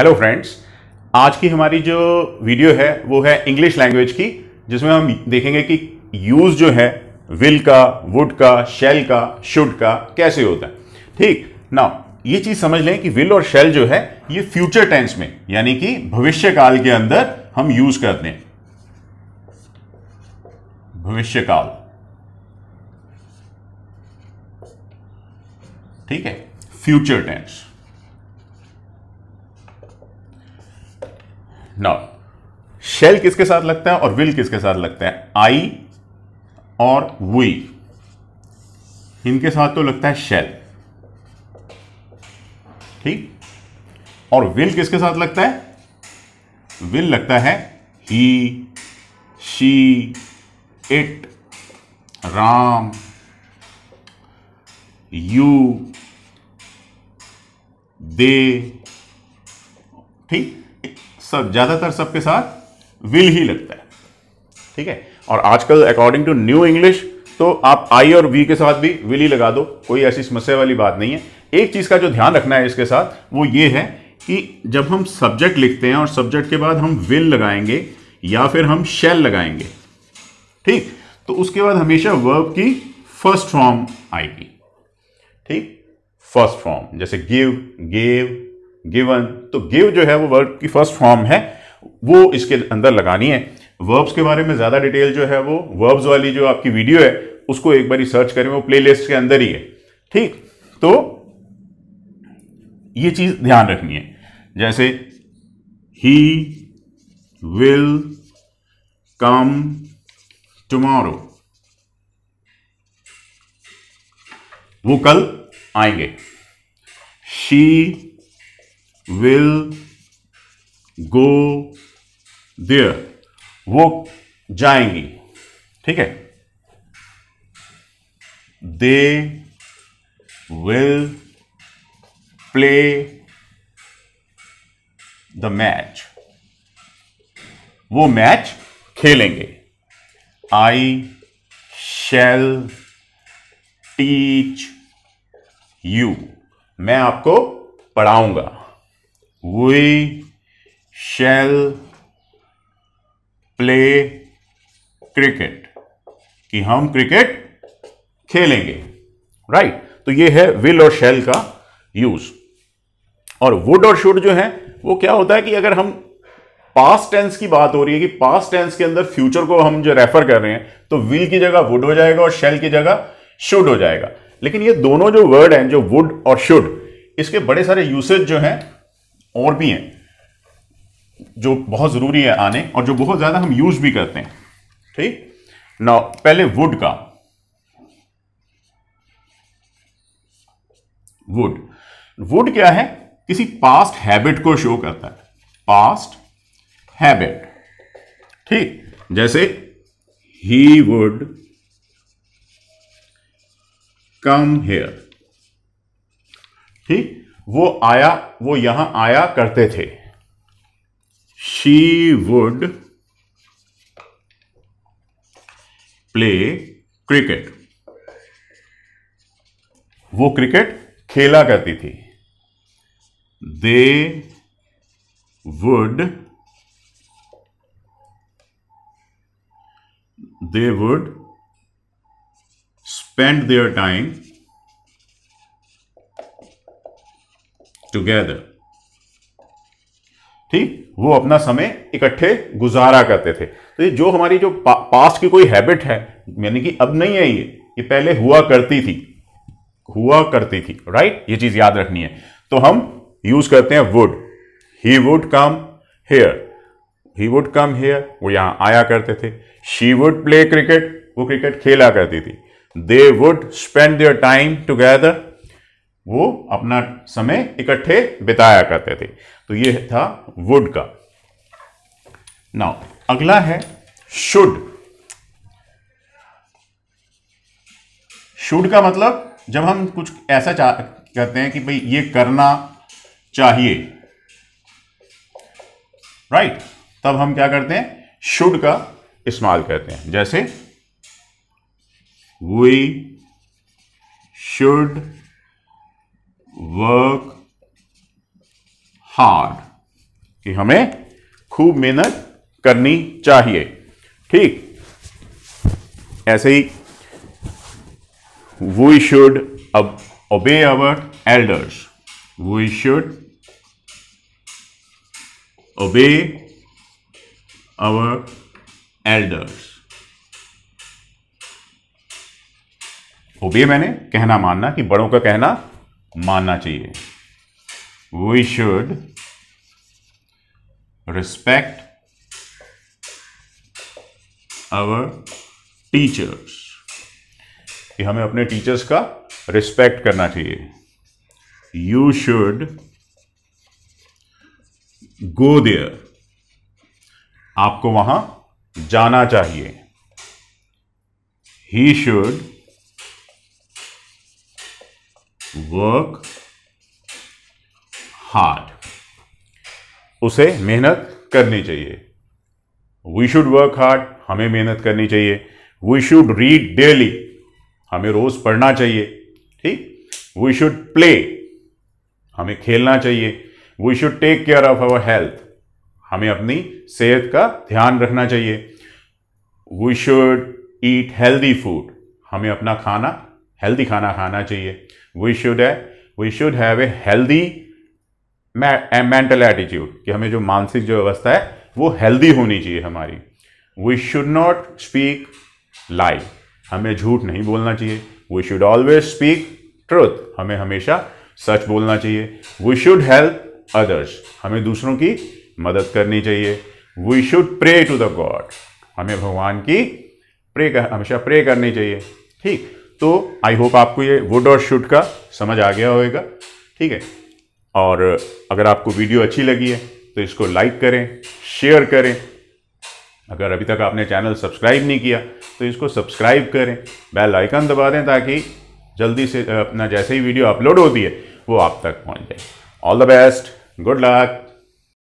Hello friends आज की हमारी जो वीडियो है वो है इंग्लिश लैंग्वेज की जिसमें हम देखेंगे कि यूज़ जो है विल का वुड का शेल का शुड का कैसे होता है ठीक ना ये चीज़ समझ लें कि विल और शेल जो है ये फ्यूचर टेंस में यानी कि भविष्य काल के अंदर हम यूज करते हैं भविष्य काल ठीक है फ्यूचर टेंस नाउ शेल किसके साथ लगता है और विल किसके साथ लगता है आई और वी इनके साथ तो लगता है शेल ठीक और विल किसके साथ लगता है विल लगता है ही शी इट राम यू दे ठीक सब ज़्यादातर सबके साथ विल ही लगता है ठीक है और आजकल अकॉर्डिंग टू न्यू इंग्लिश तो आप आई और वी के साथ भी विल ही लगा दो कोई ऐसी समस्या वाली बात नहीं है एक चीज़ का जो ध्यान रखना है इसके साथ वो ये है कि जब हम सब्जेक्ट लिखते हैं और सब्जेक्ट के बाद हम विल लगाएंगे या फिर हम शेल लगाएंगे ठीक तो उसके बाद हमेशा वर्ब की फर्स्ट फॉर्म आएगी ठीक फर्स्ट फॉर्म जैसे गिव गेव गिवन तो गिव जो है वो वर्ब की फर्स्ट फॉर्म है वो इसके अंदर लगानी है वर्ब्स के बारे में ज़्यादा डिटेल जो है वो वर्ब्स वाली जो आपकी वीडियो है उसको एक बार सर्च करें वो प्लेलिस्ट के अंदर ही है ठीक तो ये चीज़ ध्यान रखनी है जैसे ही विल कम टुमारो वो कल आएंगे शी will go there वो जाएंगी ठीक है they will play the match वो मैच खेलेंगे आई शैल टीच यू मैं आपको पढ़ाऊंगा we shall play cricket कि हम क्रिकेट खेलेंगे राइट right? तो ये है विल और शेल का यूज और वुड और शुड जो है वो क्या होता है कि अगर हम पास्ट टेंस की बात हो रही है कि पास्ट टेंस के अंदर फ्यूचर को हम जो रेफर कर रहे हैं तो विल की जगह वुड हो जाएगा और शेल की जगह शुड हो जाएगा लेकिन ये दोनों जो वर्ड हैं जो वुड और शुड इसके बड़े सारे यूसेज जो हैं और भी हैं जो बहुत ज़रूरी है आने और जो बहुत ज़्यादा हम यूज़ भी करते हैं ठीक ना पहले वुड का वुड वुड क्या है किसी पास्ट हैबिट को शो करता है पास्ट हैबिट ठीक जैसे ही वुड कम हेयर ठीक वो आया वो यहां आया करते थे शी वुड प्ले क्रिकेट वो क्रिकेट खेला करती थी they would they would spend their time together ठीक वो अपना समय इकट्ठे गुजारा करते थे तो ये जो हमारी जो पा, पास्ट की कोई हैबिट है यानी कि अब नहीं है ये ये पहले हुआ करती थी हुआ करती थी राइट ये चीज याद रखनी है तो हम यूज करते हैं would he would come here he would come here वो यहां आया करते थे शी वुड प्ले क्रिकेट वो क्रिकेट खेला करती थी they would spend their time together वो अपना समय इकट्ठे बिताया करते थे तो ये था वुड का नाउ अगला है शुड शुड का मतलब जब हम कुछ ऐसा कहते हैं कि भाई ये करना चाहिए राइट right? तब हम क्या करते हैं शुड का इस्तेमाल करते हैं जैसे वी शुड वर्क हार्ड कि हमें खूब मेहनत करनी चाहिए ठीक ऐसे ही वी शुड ओबे अवर एल्डर्स वी शुड ओबे अवर एल्डर्स ओबे मैंने कहना मानना कि बड़ों का कहना मानना चाहिए we should respect our teachers कि हमें अपने टीचर्स का रिस्पेक्ट करना चाहिए यू शुड गो देयर आपको वहां जाना चाहिए ही शुड वर्क हार्ड उसे मेहनत करनी चाहिए वी शुड वर्क हार्ड हमें मेहनत करनी चाहिए वी शुड रीड डेली हमें रोज पढ़ना चाहिए ठीक वी शुड प्ले हमें खेलना चाहिए we should take care of our health हमें अपनी सेहत का ध्यान रखना चाहिए we should eat healthy food हमें अपना खाना हेल्दी खाना खाना चाहिए वी शुड है we should have a healthy mental attitude कि हमें जो मानसिक जो अवस्था है वो हेल्दी होनी चाहिए हमारी we should not speak lie हमें झूठ नहीं बोलना चाहिए we should always speak truth हमें हमेशा सच बोलना चाहिए वी शुड हेल्प अदर्स हमें दूसरों की मदद करनी चाहिए we should pray to the god हमें भगवान की प्रे कर हमेशा प्रे करनी चाहिए ठीक तो आई होप आपको ये वुड और शूट का समझ आ गया होगा ठीक है और अगर आपको वीडियो अच्छी लगी है तो इसको लाइक करें शेयर करें अगर अभी तक आपने चैनल सब्सक्राइब नहीं किया तो इसको सब्सक्राइब करें बेल आइकन दबा दें ताकि जल्दी से अपना जैसे ही वीडियो अपलोड होती है वो आप तक पहुंच जाए all the best good luck